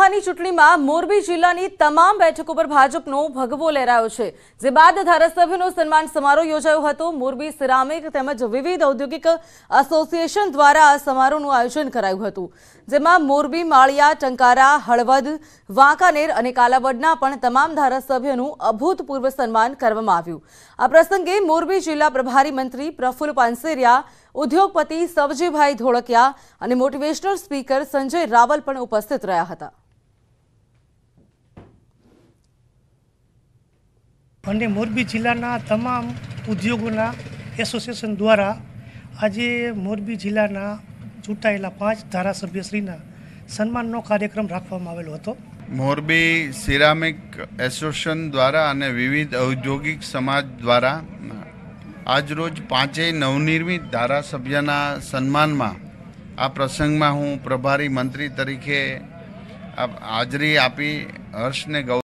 લોકસભાની ચૂંટણીમાં મોરબી જિલ્લાની તમામ બેઠકો પર ભાજપનો ભગવો લહેરાયો છે જે બાદ ધારાસભ્યનો સન્માન સમારોહ યોજાયો હતો મોરબી સિરામિક તેમજ વિવિધ ઔદ્યોગિક એસોસિએશન દ્વારા આ સમારોહનું આયોજન કરાયું હતું જેમાં મોરબી માળિયા ટંકારા હળવદ વાંકાનેર અને કાલાવડના પણ તમામ ધારાસભ્યનું અભૂતપૂર્વ સન્માન કરવામાં આવ્યું આ પ્રસંગે મોરબી જિલ્લા પ્રભારી મંત્રી પ્રફુલ્લ પાનસેરિયા ઉદ્યોગપતિ સવજીભાઈ ધોળકિયા અને મોટિવેશનલ સ્પીકર સંજય રાવલ પણ ઉપસ્થિત રહ્યા હતા અને મોરબી જિલ્લાના તમામ ઉદ્યોગોના એસોસિએશન દ્વારા આજે મોરબી જિલ્લાના ચૂંટાયેલા પાંચ ધારાસભ્યશ્રીના સન્માનનો કાર્યક્રમ રાખવામાં આવેલો હતો મોરબી સિરામિક એસોસિએશન દ્વારા અને વિવિધ ઔદ્યોગિક સમાજ દ્વારા આજરોજ પાંચેય નવનિર્મિત ધારાસભ્યના સન્માનમાં આ પ્રસંગમાં હું પ્રભારી મંત્રી તરીકે હાજરી આપી હર્ષને ગૌ